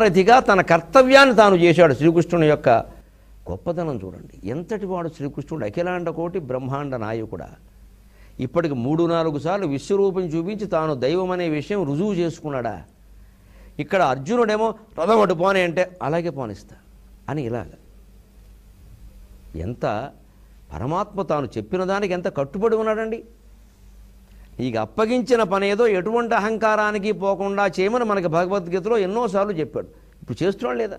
ప్రతిగా తన కర్తవ్యాన్ని తాను చేశాడు శ్రీకృష్ణుని యొక్క గొప్పతనం చూడండి ఎంతటి వాడు శ్రీకృష్ణుడు అఖిలాండ కోటి బ్రహ్మాండ నాయకుడా ఇప్పటికి మూడు నాలుగు సార్లు విశ్వరూపం చూపించి తాను దైవం అనే విషయం రుజువు చేసుకున్నాడా ఇక్కడ అర్జునుడేమో రథం అటు పోనే అంటే అలాగే పోనిస్తా అని ఇలాగ ఎంత పరమాత్మ తాను చెప్పిన దానికి ఎంత కట్టుబడి ఉన్నాడండి ఇక అప్పగించిన పని ఏదో ఎటువంటి అహంకారానికి పోకుండా చేయమని మనకి భగవద్గీతలో ఎన్నోసార్లు చెప్పాడు ఇప్పుడు చేస్తున్నాడు లేదా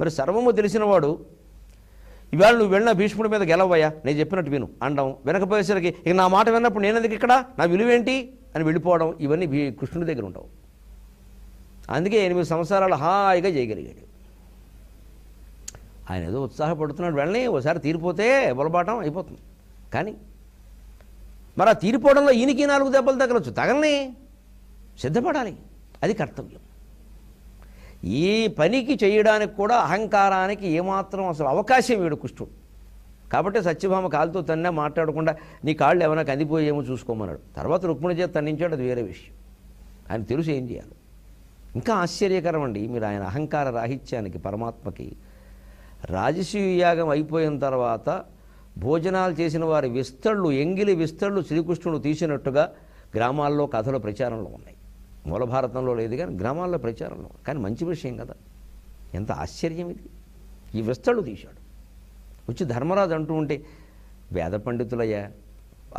మరి సర్వము తెలిసినవాడు ఇవాళ నువ్వు వెళ్ళిన భీష్ముడి మీద గెలవయ్యా నేను చెప్పినట్టు విను అండం వెనకపోయేసరికి ఇక నా మాట విన్నప్పుడు నేను ఎందుకు ఇక్కడ నా విలువేంటి అని వెళ్ళిపోవడం ఇవన్నీ కృష్ణుడి దగ్గర ఉండవు అందుకే ఎనిమిది సంవత్సరాలు హాయిగా చేయగలిగాడు ఆయన ఏదో ఉత్సాహపడుతున్నాడు వెళ్ళని ఒకసారి తీరిపోతే బొలబాటం అయిపోతుంది కానీ మరి ఆ తీరిపోవడంలో ఈయనకి నాలుగు దెబ్బలు తగలచ్చు తగలని సిద్ధపడాలి అది కర్తవ్యం ఈ పనికి చేయడానికి కూడా అహంకారానికి ఏమాత్రం అసలు అవకాశం వీడు కుష్ఠుడు కాబట్టి సత్యభామ కాలుతో తన్నే మాట్లాడకుండా నీ కాళ్ళు ఏమైనా కందిపోయేమో చూసుకోమన్నాడు తర్వాత రుక్మిణి చేత తన్నించాడు అది వేరే విషయం ఆయన తెలుసు ఏం చేయాలి ఇంకా ఆశ్చర్యకరం అండి మీరు ఆయన అహంకార రాహిత్యానికి పరమాత్మకి రాజసీయ యాగం అయిపోయిన తర్వాత భోజనాలు చేసిన వారి విస్తళ్ళు ఎంగిలి విస్తళ్ళు శ్రీకృష్ణుడు తీసినట్టుగా గ్రామాల్లో కథలు ప్రచారంలో ఉన్నాయి మూల భారతంలో లేదు కానీ గ్రామాల్లో ప్రచారంలో కానీ మంచి విషయం కదా ఎంత ఆశ్చర్యం ఇది ఈ విస్తళ్ళు తీశాడు వచ్చి ధర్మరాజు అంటూ ఉంటే వేద పండితులయ్యా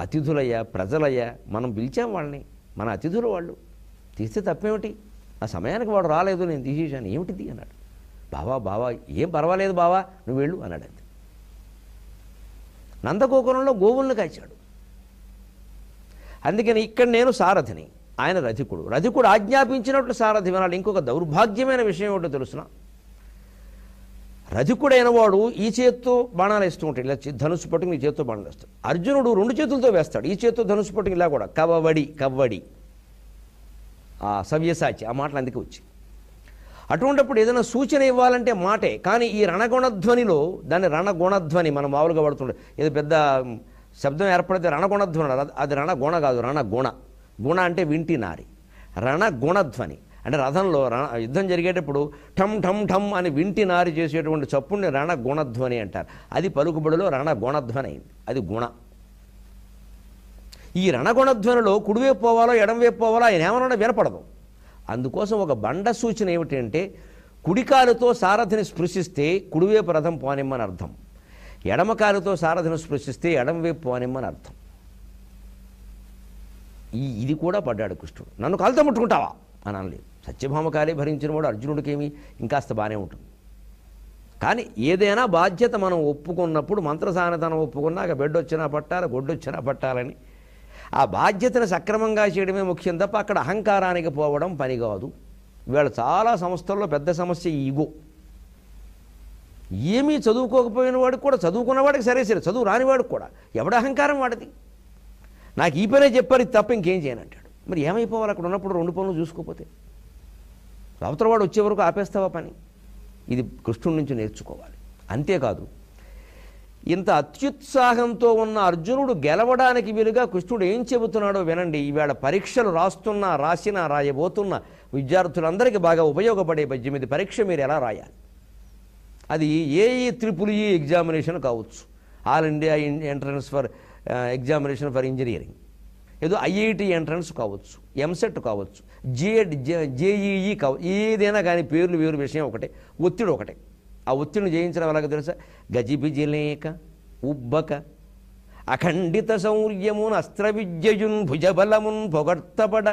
అతిథులయ్యా ప్రజలయ్యా మనం పిలిచాం వాళ్ళని మన అతిథులు వాళ్ళు తీస్తే తప్పేమిటి ఆ సమయానికి వాడు రాలేదు నేను తీసేసాను ఏమిటిది అన్నాడు బావా బావా ఏం పర్వాలేదు బావా నువ్వు వెళ్ళు అన్నాడు అంతే నందగోకులంలో గోవులను కాచాడు అందుకని ఇక్కడ నేను సారథిని ఆయన రథికుడు రథికుడు ఆజ్ఞాపించినట్లు సారథి వినాలి ఇంకొక దౌర్భాగ్యమైన విషయం ఏమిటో తెలుసిన రథికుడైన వాడు ఈ చేత్తో బాణాలు వేస్తూ ఉంటాడు ఇలా ధనుసు పట్టుకుని ఈ చేత్తో బాణాలు వేస్తాడు అర్జునుడు రెండు చేతులతో వేస్తాడు ఈ చేత్తో ధనుసు పట్టుకుని ఇలా కూడా కవ్వడి కవ్వడి ఆ సవ్యసాచి ఆ మాటలు అందుకే వచ్చి అటువంటిప్పుడు ఏదైనా సూచన ఇవ్వాలంటే మాటే కానీ ఈ రణగుణధ్వనిలో దాన్ని రణగుణధ్వని మనం మామూలుగా పడుతుండే ఇది పెద్ద శబ్దం ఏర్పడితే రణగుణధ్వని అది రణగుణ కాదు రణగుణ గుణ అంటే వింటి నారి రణగుణధ్వని అంటే రథంలో రణ యుద్ధం జరిగేటప్పుడు ఠమ్ ఠమ్ ఠమ్ అని వింటి నారి చేసేటువంటి చప్పుడిని రణగుణధ్వని అంటారు అది పలుకుబడిలో రణగుణధ్వని అయింది అది గుణ ఈ రణగుణధ్వనిలో కుడివైపు పోవాలో ఎడమవైపు పోవాలో ఆయన ఏమన్నా వినపడదు అందుకోసం ఒక బండ సూచన ఏమిటంటే కుడికాలుతో సారథిని స్పృశిస్తే కుడివైపు రథం పోనిమ్మని అర్థం ఎడమకాలుతో సారథిని స్పృశిస్తే ఎడమవైపు పోనిమ్మని అర్థం ఈ ఇది కూడా పడ్డాడు కృష్ణుడు నన్ను కాలుతో ముట్టుకుంటావా అని అనలేదు సత్యభామకాలే భరించిన వాడు అర్జునుడికేమి ఇంకాస్త బాగానే ఉంటుంది కానీ ఏదైనా బాధ్యత మనం ఒప్పుకున్నప్పుడు మంత్రసానతనం ఒప్పుకున్నాక వచ్చినా పట్టాలి గొడ్డొచ్చినా పట్టాలని ఆ బాధ్యతను సక్రమంగా చేయడమే ముఖ్యం తప్ప అక్కడ అహంకారానికి పోవడం పని కాదు వీళ్ళ చాలా సంస్థల్లో పెద్ద సమస్య ఈగో ఏమీ చదువుకోకపోయిన వాడికి కూడా చదువుకున్నవాడికి సరే సరే చదువు రానివాడికి కూడా ఎవడ అహంకారం వాడిది నాకు ఈ పనే చెప్పారు ఇది తప్ప ఇంకేం చేయనంటాడు మరి ఏమైపోవాలి అక్కడ ఉన్నప్పుడు రెండు పనులు చూసుకోపోతే అవతలవాడు వచ్చే వరకు ఆపేస్తావా పని ఇది కృష్ణుడి నుంచి నేర్చుకోవాలి అంతేకాదు ఇంత అత్యుత్సాహంతో ఉన్న అర్జునుడు గెలవడానికి వీలుగా కృష్ణుడు ఏం చెబుతున్నాడో వినండి ఈవేళ పరీక్షలు రాస్తున్నా రాసినా రాయబోతున్న విద్యార్థులందరికీ బాగా ఉపయోగపడే పద్దెనిమిది పరీక్ష మీరు ఎలా రాయాలి అది ఏ త్రిపుల్ ఈ ఎగ్జామినేషన్ కావచ్చు all India entrance for examination for engineering ఏదో ఐఐటి ఎంట్రన్స్ కావచ్చు ఎంసెట్ కావచ్చు జేఈఈ కావచ్చు ఏదైనా కానీ పేర్లు వేరు విషయం ఒకటే ఒత్తిడి ఒకటే ఆ ఒత్తిడిని జయించడం ఎలాగ తెలుసా గజిబిజిలేక ఉబ్బక అఖండిత శౌర్యమున్ అస్త్రవిద్యయున్ భుజబలమున్ పొగర్తపడ